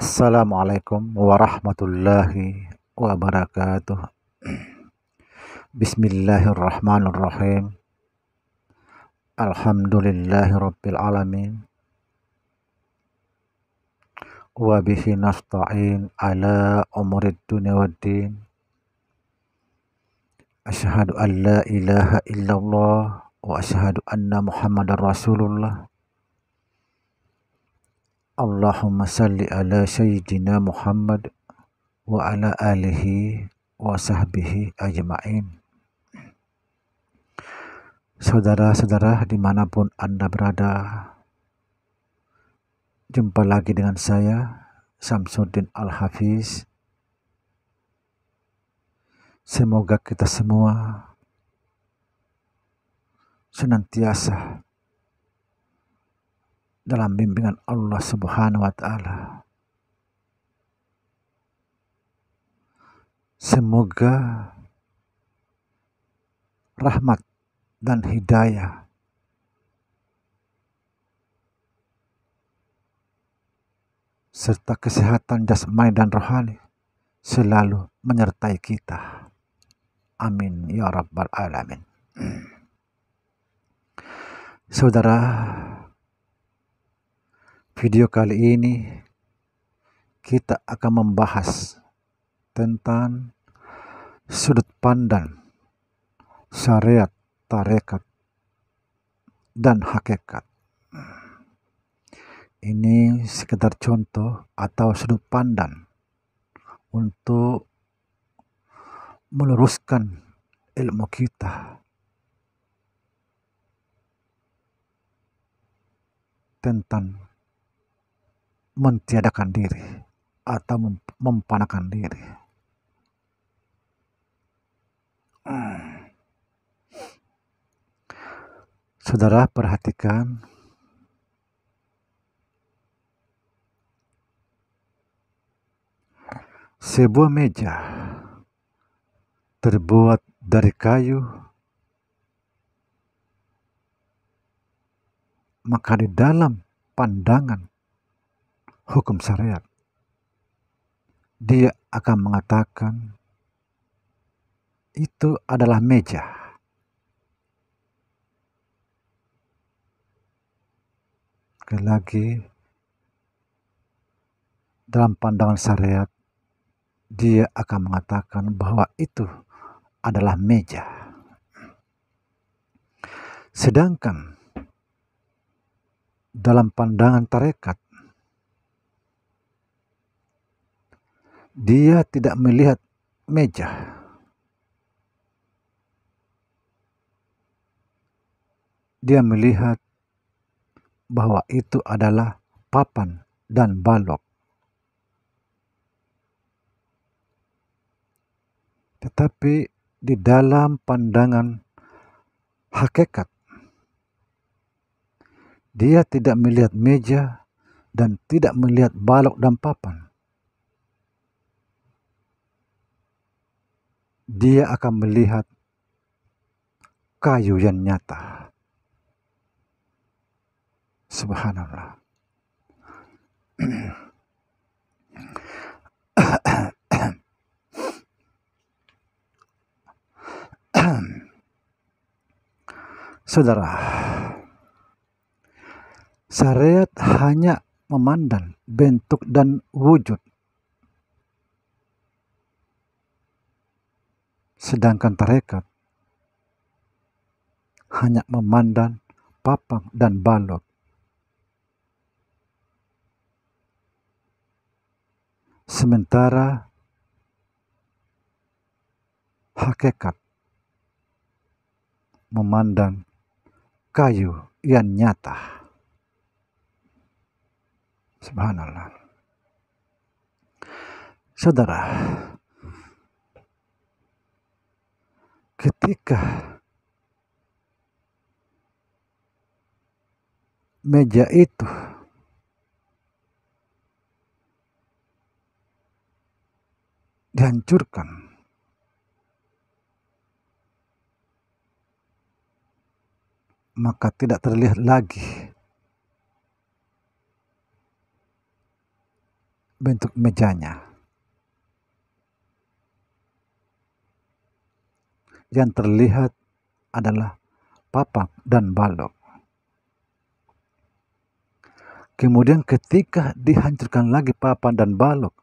Assalamualaikum warahmatullahi wabarakatuh. Bismillahirrahmanirrahim. Alhamdulillahirabbil alamin. nasta'in ala umurid dunya waddin. Asyhadu an la ilaha illallah wa asyhadu anna Muhammadar Rasulullah. Allahumma salli ala sayyidina Muhammad wa ala alihi wa sahbihi ajma'in. Saudara-saudara dimanapun Anda berada, jumpa lagi dengan saya, Samsudin Al-Hafiz. Semoga kita semua senantiasa dalam bimbingan Allah Subhanahu wa taala. Semoga rahmat dan hidayah serta kesehatan jasmani dan rohani selalu menyertai kita. Amin ya rabbal alamin. Saudara, Video kali ini kita akan membahas tentang sudut pandang syariat, tarekat, dan hakikat. Ini sekedar contoh atau sudut pandang untuk meluruskan ilmu kita tentang mentiadakan diri atau mempanakan diri. Hmm. Saudara perhatikan sebuah meja terbuat dari kayu, maka di dalam pandangan hukum syariat. Dia akan mengatakan itu adalah meja. Sekali lagi, dalam pandangan syariat, dia akan mengatakan bahwa itu adalah meja. Sedangkan dalam pandangan tarekat, Dia tidak melihat meja. Dia melihat bahwa itu adalah papan dan balok. Tetapi di dalam pandangan hakikat, dia tidak melihat meja dan tidak melihat balok dan papan. dia akan melihat kayu yang nyata. Subhanallah. Saudara, syariat hanya memandang bentuk dan wujud Sedangkan tarekat hanya memandang papang dan balok. Sementara hakikat memandang kayu yang nyata. Subhanallah. Saudara, ketika meja itu dihancurkan. Maka tidak terlihat lagi bentuk mejanya. yang terlihat adalah papak dan balok. Kemudian ketika dihancurkan lagi papan dan balok,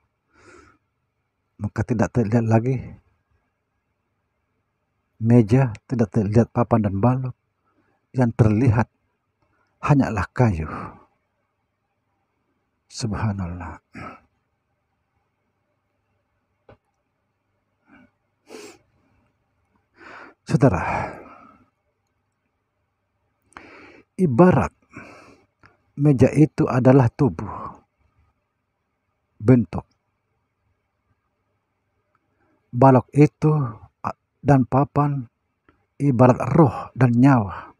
maka tidak terlihat lagi meja, tidak terlihat papan dan balok. Yang terlihat hanyalah kayu. Subhanallah. Saudara, ibarat meja itu adalah tubuh, bentuk. Balok itu dan papan ibarat roh dan nyawa.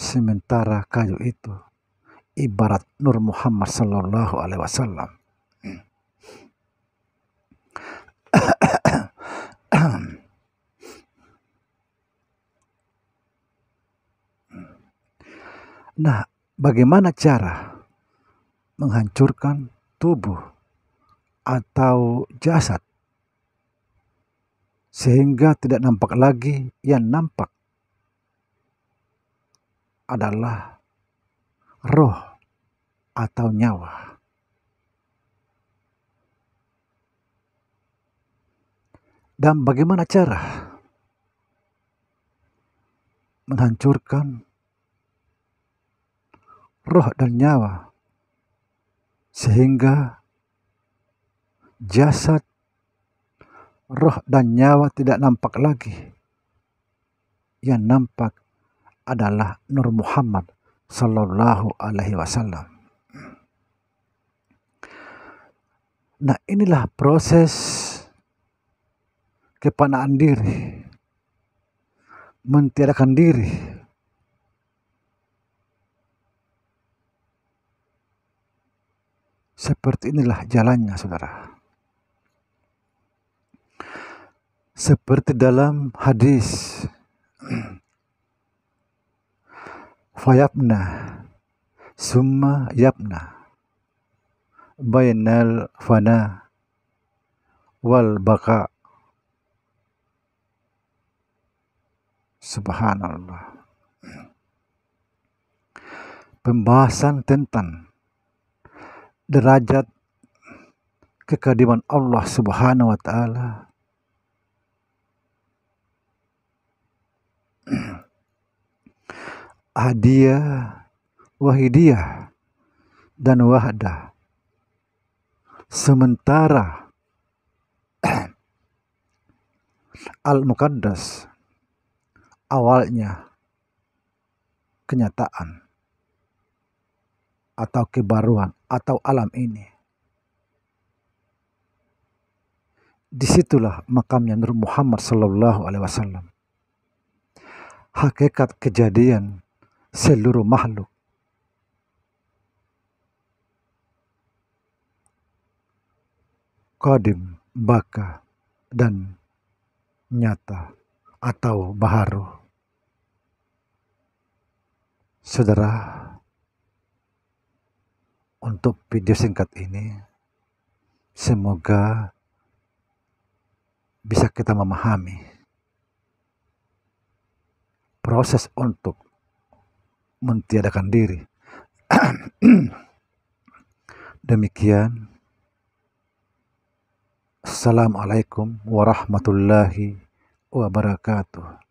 Sementara kayu itu ibarat Nur Muhammad Sallallahu Alaihi Wasallam Nah, bagaimana cara menghancurkan tubuh atau jasad sehingga tidak nampak lagi yang nampak adalah roh atau nyawa. Dan bagaimana cara menghancurkan roh dan nyawa, sehingga jasad, roh, dan nyawa tidak nampak lagi. Yang nampak adalah Nur Muhammad Sallallahu Alaihi Wasallam. Nah inilah proses kepanaan diri, mentiadakan diri, Seperti inilah jalannya, saudara. Seperti dalam hadis, fayabna, summa yabna, bainal fana wal baka. Subhanallah. Pembahasan tentang derajat kekadiman Allah Subhanahu wa taala. Hadiah, wahidiyah dan wahdah. Sementara al Mukaddas awalnya kenyataan atau kebaruan atau alam ini. Disitulah makamnya Nur Muhammad Sallallahu Alaihi Wasallam. Hakikat kejadian seluruh makhluk. Kodim, baka, dan nyata atau baharu. Saudara, untuk video singkat ini. Semoga bisa kita memahami proses untuk mentiadakan diri. Demikian. Assalamualaikum warahmatullahi wabarakatuh.